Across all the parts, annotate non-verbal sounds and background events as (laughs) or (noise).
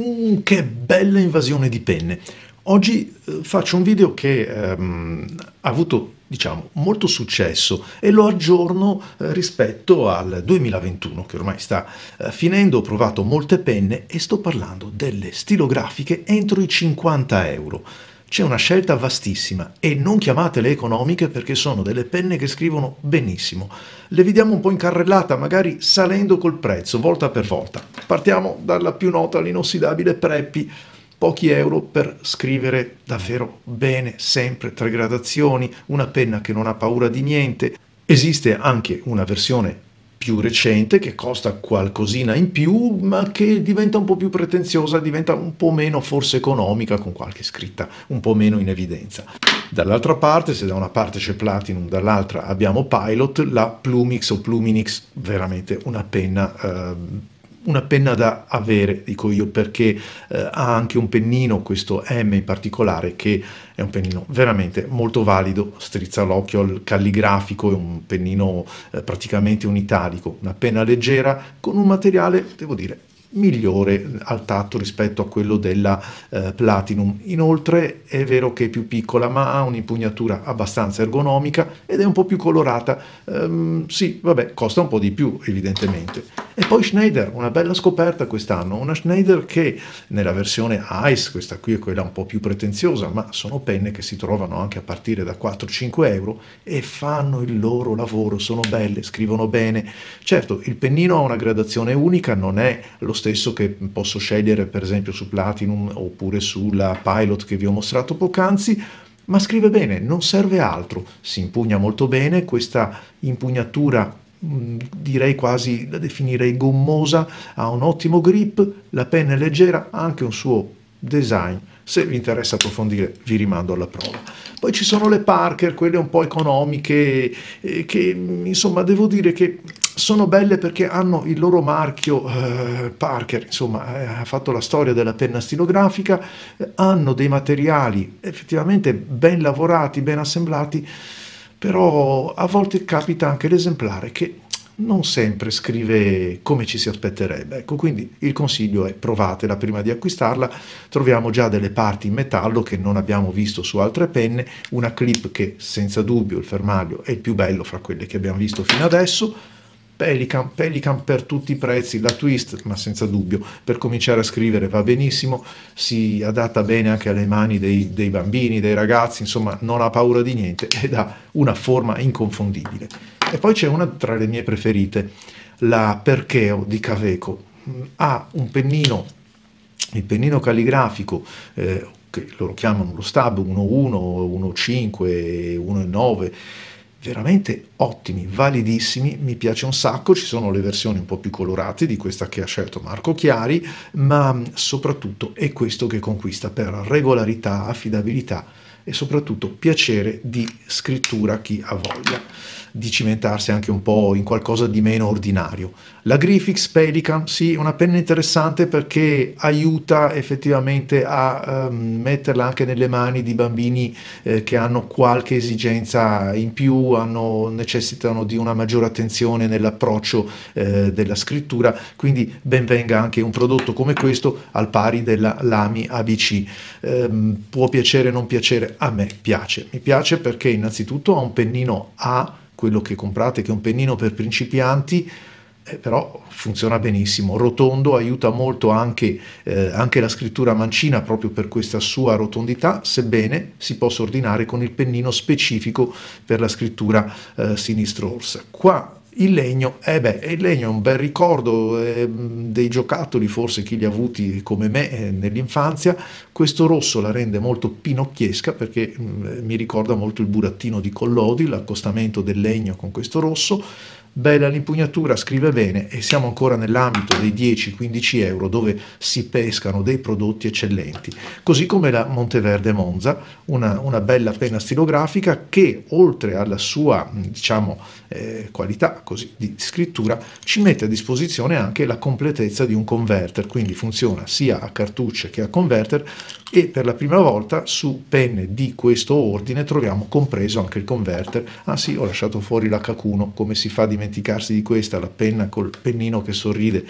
Mm, che bella invasione di penne! Oggi eh, faccio un video che ehm, ha avuto diciamo molto successo e lo aggiorno eh, rispetto al 2021 che ormai sta eh, finendo ho provato molte penne e sto parlando delle stilografiche entro i 50 euro c'è una scelta vastissima e non chiamatele economiche perché sono delle penne che scrivono benissimo. Le vediamo un po' in carrellata, magari salendo col prezzo, volta per volta. Partiamo dalla più nota, l'inossidabile Preppy. pochi euro per scrivere davvero bene, sempre tre gradazioni, una penna che non ha paura di niente. Esiste anche una versione più recente che costa qualcosina in più ma che diventa un po' più pretenziosa, diventa un po' meno forse economica con qualche scritta un po' meno in evidenza. Dall'altra parte, se da una parte c'è Platinum, dall'altra abbiamo Pilot, la Plumix o Pluminix, veramente una penna eh, una penna da avere, dico io, perché eh, ha anche un pennino, questo M in particolare, che è un pennino veramente molto valido, strizza l'occhio al calligrafico, è un pennino eh, praticamente un italico, una penna leggera con un materiale, devo dire, migliore al tatto rispetto a quello della eh, Platinum. Inoltre è vero che è più piccola ma ha un'impugnatura abbastanza ergonomica ed è un po' più colorata. Ehm, sì, vabbè, costa un po' di più evidentemente. E poi Schneider, una bella scoperta quest'anno, una Schneider che nella versione Ice, questa qui è quella un po' più pretenziosa, ma sono penne che si trovano anche a partire da 4-5 euro e fanno il loro lavoro, sono belle, scrivono bene. Certo, il pennino ha una gradazione unica, non è lo stesso che posso scegliere per esempio su Platinum oppure sulla Pilot che vi ho mostrato poc'anzi, ma scrive bene, non serve altro, si impugna molto bene, questa impugnatura Mm, direi quasi la definirei gommosa, ha un ottimo grip, la penna è leggera, ha anche un suo design. Se vi interessa approfondire vi rimando alla prova. Poi ci sono le Parker, quelle un po' economiche, eh, che mm, insomma devo dire che sono belle perché hanno il loro marchio eh, Parker, insomma eh, ha fatto la storia della penna stilografica, eh, hanno dei materiali effettivamente ben lavorati, ben assemblati, però a volte capita anche l'esemplare che non sempre scrive come ci si aspetterebbe. Ecco, quindi il consiglio è provatela prima di acquistarla, troviamo già delle parti in metallo che non abbiamo visto su altre penne, una clip che senza dubbio il fermaglio è il più bello fra quelle che abbiamo visto fino adesso, Pelican, Pelican per tutti i prezzi, la twist, ma senza dubbio, per cominciare a scrivere va benissimo, si adatta bene anche alle mani dei, dei bambini, dei ragazzi, insomma non ha paura di niente ed ha una forma inconfondibile. E poi c'è una tra le mie preferite, la Percheo di Caveco, ha un pennino, il pennino calligrafico, eh, che loro chiamano lo stab 1.1, 1.5, 1.9, veramente ottimi, validissimi, mi piace un sacco, ci sono le versioni un po' più colorate di questa che ha scelto Marco Chiari, ma mm, soprattutto è questo che conquista per regolarità, affidabilità e soprattutto piacere di scrittura chi ha voglia di cimentarsi anche un po' in qualcosa di meno ordinario. La Griffix Pelican, sì, una penna interessante perché aiuta effettivamente a um, metterla anche nelle mani di bambini eh, che hanno qualche esigenza in più, hanno, necessitano di una maggiore attenzione nell'approccio eh, della scrittura, quindi benvenga anche un prodotto come questo al pari della Lami ABC. Eh, può piacere o non piacere, a me piace. Mi piace perché innanzitutto ha un pennino A quello che comprate, che è un pennino per principianti, eh, però funziona benissimo. Rotondo aiuta molto anche, eh, anche, la scrittura mancina proprio per questa sua rotondità, sebbene si possa ordinare con il pennino specifico per la scrittura eh, sinistro-orsa. Qua il legno, eh beh, il legno è un bel ricordo eh, dei giocattoli, forse chi li ha avuti come me eh, nell'infanzia. Questo rosso la rende molto pinocchiesca perché mh, mm, mi ricorda molto il burattino di Collodi, l'accostamento del legno con questo rosso bella l'impugnatura, scrive bene e siamo ancora nell'ambito dei 10-15 euro dove si pescano dei prodotti eccellenti. Così come la Monteverde Monza, una, una bella penna stilografica che oltre alla sua diciamo, eh, qualità così, di scrittura ci mette a disposizione anche la completezza di un converter, quindi funziona sia a cartucce che a converter e per la prima volta su penne di questo ordine troviamo compreso anche il converter. Ah sì, ho lasciato fuori l'H1 come si fa di dimenticarsi di questa, la penna col pennino che sorride,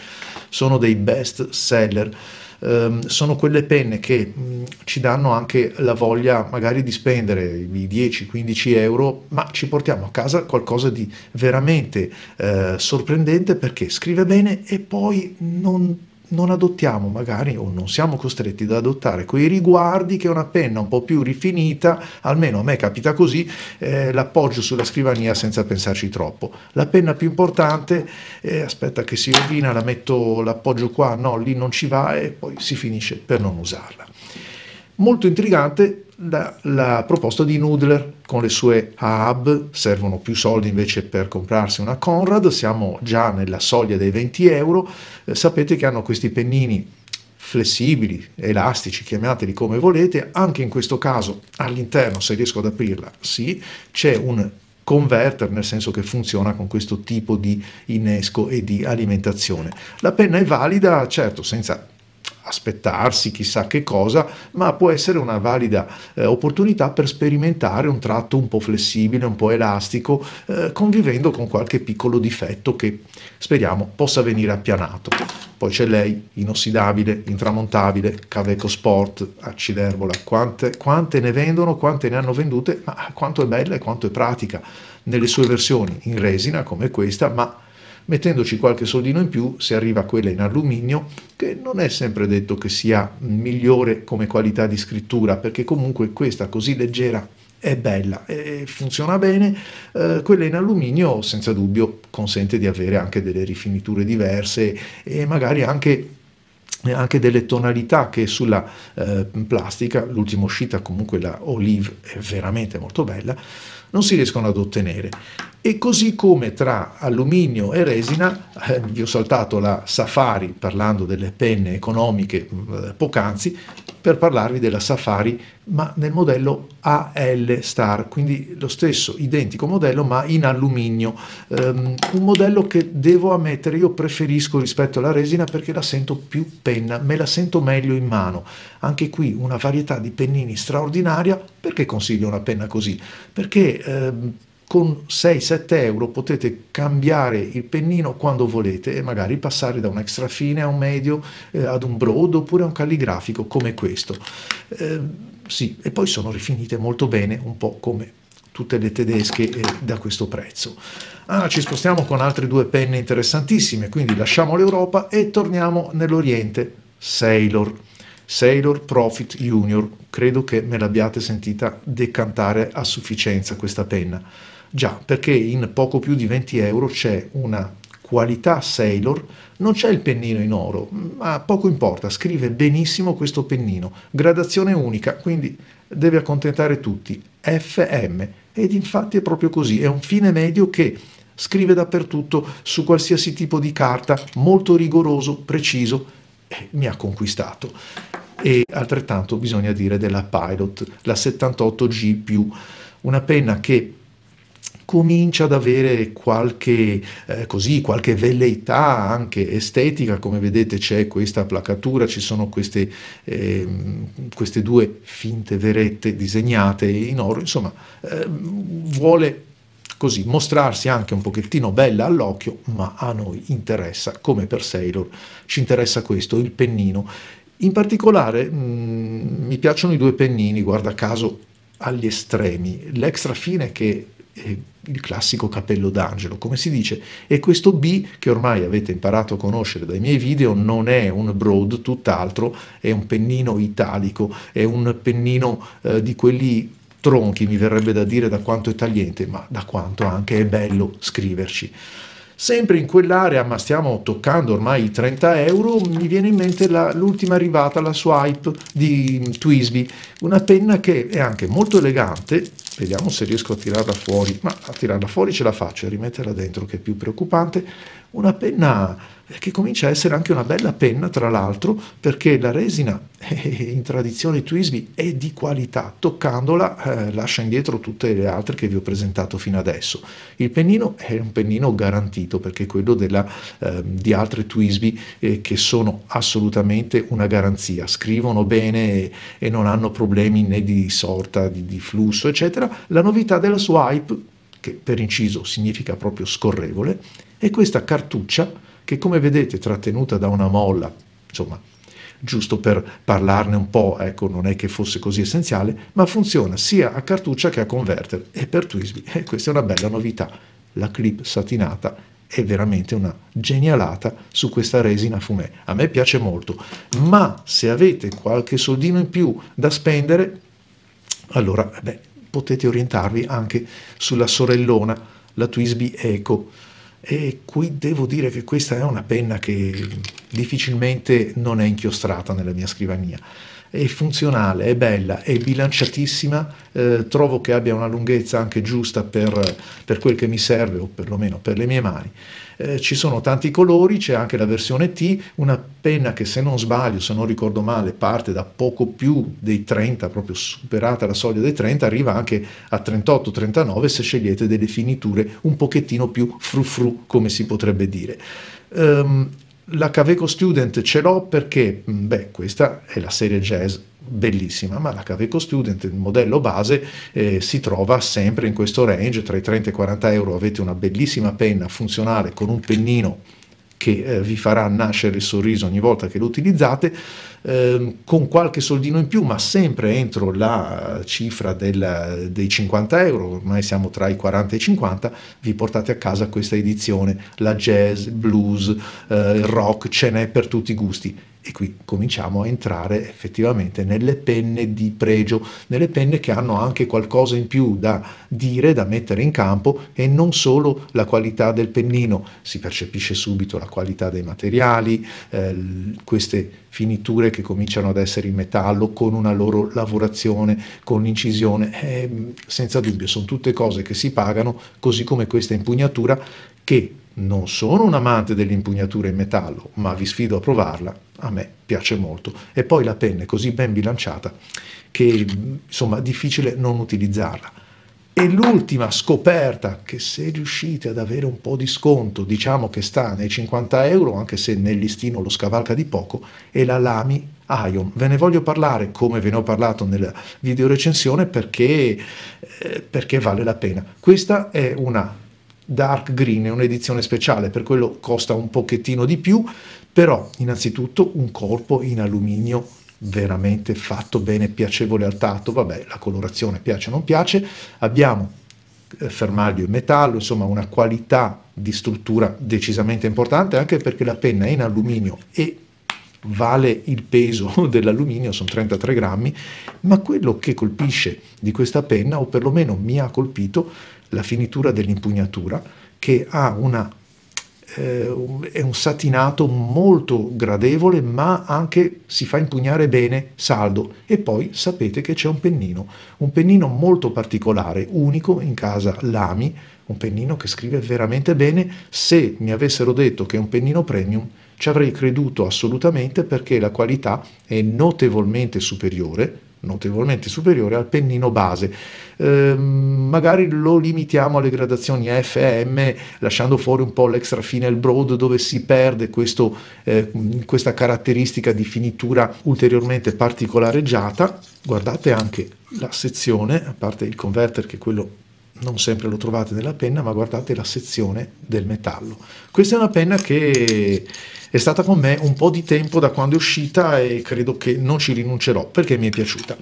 sono dei best seller. Um, sono quelle penne che mh, ci danno anche la voglia magari di spendere i 10-15 euro, ma ci portiamo a casa qualcosa di veramente eh, sorprendente perché scrive bene e poi non non adottiamo magari o non siamo costretti ad adottare quei riguardi che una penna un po' più rifinita, almeno a me capita così, eh, l'appoggio sulla scrivania senza pensarci troppo. La penna più importante, eh, aspetta che si rovina, la metto l'appoggio qua, no, lì non ci va e poi si finisce per non usarla. Molto intrigante la, proposta di Noodler con le sue hub, servono più soldi invece per comprarsi una Conrad, siamo già nella soglia dei 20 euro, eh, sapete che hanno questi pennini flessibili, elastici, chiamateli come volete, anche in questo caso all'interno, se riesco ad aprirla, sì, c'è un converter, nel senso che funziona con questo tipo di innesco e di alimentazione. La penna è valida, certo, senza aspettarsi chissà che cosa, ma può essere una valida eh, opportunità per sperimentare un tratto un po' flessibile, un po' elastico, eh, convivendo con qualche piccolo difetto che speriamo possa venire appianato. Poi c'è lei, inossidabile, intramontabile, Caveco Sport, a Cidervola, quante, quante ne vendono, quante ne hanno vendute, ma quanto è bella e quanto è pratica, nelle sue versioni in resina come questa, ma mettendoci qualche soldino in più se arriva quella in alluminio, che non è sempre detto che sia migliore come qualità di scrittura, perché comunque questa così leggera è bella e funziona bene, eh, quella in alluminio senza dubbio consente di avere anche delle rifiniture diverse e magari anche anche delle tonalità che sulla eh, plastica, l'ultima uscita comunque la Olive è veramente molto bella, non si riescono ad ottenere. E così come tra alluminio e resina, eh, vi ho saltato la Safari parlando delle penne economiche eh, poc'anzi, per parlarvi della Safari, ma nel modello AL Star, quindi lo stesso identico modello ma in alluminio. Um, un modello che devo ammettere io preferisco rispetto alla resina perché la sento più penna, me la sento meglio in mano. Anche qui una varietà di pennini straordinaria. Perché consiglio una penna così? Perché... Um, con 6-7 euro potete cambiare il pennino quando volete e magari passare da un extra fine a un medio, eh, ad un broad oppure a un calligrafico come questo. Eh, sì, e poi sono rifinite molto bene, un po' come tutte le tedesche eh, da questo prezzo. Ah, ci spostiamo con altre due penne interessantissime, quindi lasciamo l'Europa e torniamo nell'Oriente. Sailor. Sailor Profit Junior, credo che me l'abbiate sentita decantare a sufficienza questa penna. Già, perché in poco più di 20 euro c'è una qualità Sailor, non c'è il pennino in oro, ma poco importa, scrive benissimo questo pennino, gradazione unica, quindi deve accontentare tutti, FM, ed infatti è proprio così, è un fine medio che scrive dappertutto, su qualsiasi tipo di carta, molto rigoroso, preciso, eh, mi ha conquistato. E altrettanto bisogna dire della Pilot, la 78G+, una penna che comincia ad avere qualche, eh, così, qualche velleità anche estetica, come vedete c'è questa placatura, ci sono queste, eh, queste due finte verette disegnate in oro, insomma eh, vuole così mostrarsi anche un pochettino bella all'occhio, ma a noi interessa, come per Sailor, ci interessa questo, il pennino. In particolare mh, mm, mi piacciono i due pennini, guarda caso, agli estremi, l'extra fine che eh, il classico cappello d'angelo, come si dice, e questo B che ormai avete imparato a conoscere dai miei video non è un broad, tutt'altro, è un pennino italico, è un pennino eh, di quelli tronchi, mi verrebbe da dire da quanto è tagliente, ma da quanto anche è bello scriverci. Sempre in quell'area, ma stiamo toccando ormai i 30 euro, mi viene in mente l'ultima arrivata, la swipe di Twisby, una penna che è anche molto elegante, Vediamo se riesco a tirarla fuori, ma a tirarla fuori ce la faccio e rimetterla dentro che è più preoccupante. Una penna che comincia a essere anche una bella penna, tra l'altro, perché la resina eh, in tradizione Twisby è di qualità, toccandola eh, lascia indietro tutte le altre che vi ho presentato fino adesso. Il pennino è un pennino garantito, perché è quello della, eh, di altre Twisby eh, che sono assolutamente una garanzia, scrivono bene e, e non hanno problemi né di sorta, di, di flusso, eccetera. La novità della Swipe, che per inciso significa proprio scorrevole, è questa cartuccia che come vedete è trattenuta da una molla, insomma, giusto per parlarne un po', ecco, non è che fosse così essenziale, ma funziona sia a cartuccia che a converter e per Twisby. E questa è una bella novità. La clip satinata è veramente una genialata su questa resina fumè. A me piace molto, ma se avete qualche soldino in più da spendere, allora beh, potete orientarvi anche sulla sorellona, la Twisby Eco e qui devo dire che questa è una penna che difficilmente non è inchiostrata nella mia scrivania. È funzionale, è bella, è bilanciatissima, eh, trovo che abbia una lunghezza anche giusta per, per, quel che mi serve o perlomeno per le mie mani. Eh, ci sono tanti colori, c'è anche la versione T, una penna che se non sbaglio, se non ricordo male, parte da poco più dei 30, proprio superata la soglia dei 30, arriva anche a 38-39 se scegliete delle finiture un pochettino più frufru, come si potrebbe dire. Um, la Caveco Student ce l'ho perché, mm, beh, questa è la serie jazz bellissima, ma la Caveco Student, il modello base, eh, si trova sempre in questo range, tra i 30 e i 40 euro avete una bellissima penna funzionale con un pennino che eh, vi farà nascere il sorriso ogni volta che lo utilizzate, eh, con qualche soldino in più, ma sempre entro la cifra della, dei 50 euro, ormai siamo tra i 40 e i 50, vi portate a casa questa edizione, la jazz, il blues, eh, il rock, ce n'è per tutti i gusti e qui cominciamo a entrare effettivamente nelle penne di pregio, nelle penne che hanno anche qualcosa in più da dire, da mettere in campo e non solo la qualità del pennino, si percepisce subito la qualità dei materiali, eh, queste finiture che cominciano ad essere in metallo con una loro lavorazione, con l'incisione, eh, senza dubbio sono tutte cose che si pagano, così come questa impugnatura che non sono un amante dell'impugnatura in metallo, ma vi sfido a provarla, a me piace molto. E poi la penna è così ben bilanciata che insomma è difficile non utilizzarla. E l'ultima scoperta, che se riuscite ad avere un po' di sconto, diciamo che sta nei 50 euro, anche se nel listino lo scavalca di poco, è la Lamy Ion. Ve ne voglio parlare come ve ne ho parlato nella video recensione perché, eh, perché vale la pena. Questa è una Dark Green è un'edizione speciale, per quello costa un pochettino di più, però innanzitutto un corpo in alluminio veramente fatto bene, piacevole al tatto, vabbè la colorazione piace o non piace, abbiamo eh, fermaglio e metallo, insomma una qualità di struttura decisamente importante anche perché la penna è in alluminio e vale il peso (laughs) dell'alluminio, sono 33 grammi, ma quello che colpisce di questa penna, o perlomeno mi ha colpito, la finitura dell'impugnatura che ha una, eh, è un satinato molto gradevole ma anche si fa impugnare bene saldo e poi sapete che c'è un pennino, un pennino molto particolare, unico in casa Lami, un pennino che scrive veramente bene, se mi avessero detto che è un pennino premium ci avrei creduto assolutamente perché la qualità è notevolmente superiore notevolmente superiore al pennino base. Eh, magari lo limitiamo alle gradazioni F e M, lasciando fuori un po' l'extra fine il broad, dove si perde questo, eh, questa caratteristica di finitura ulteriormente particolareggiata. Guardate anche la sezione, a parte il converter che è quello non sempre lo trovate nella penna, ma guardate la sezione del metallo. Questa è una penna che è stata con me un po' di tempo da quando è uscita e credo che non ci rinuncerò perché mi è piaciuta.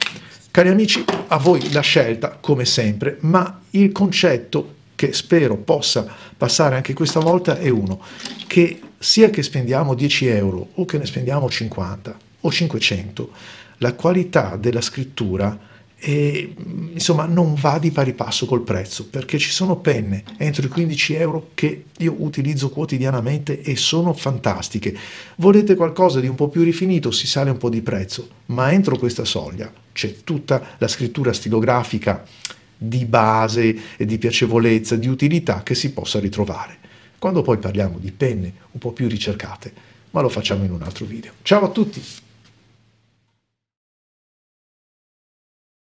Cari amici, a voi la scelta, come sempre, ma il concetto che spero possa passare anche questa volta è uno, che sia che spendiamo 10 euro o che ne spendiamo 50 o 500, la qualità della scrittura è e, insomma non va di pari passo col prezzo perché ci sono penne entro i 15 euro che io utilizzo quotidianamente e sono fantastiche. Volete qualcosa di un po' più rifinito si sale un po' di prezzo, ma entro questa soglia c'è tutta la scrittura stilografica di base e di piacevolezza, di utilità che si possa ritrovare. Quando poi parliamo di penne un po' più ricercate, ma lo facciamo in un altro video. Ciao a tutti!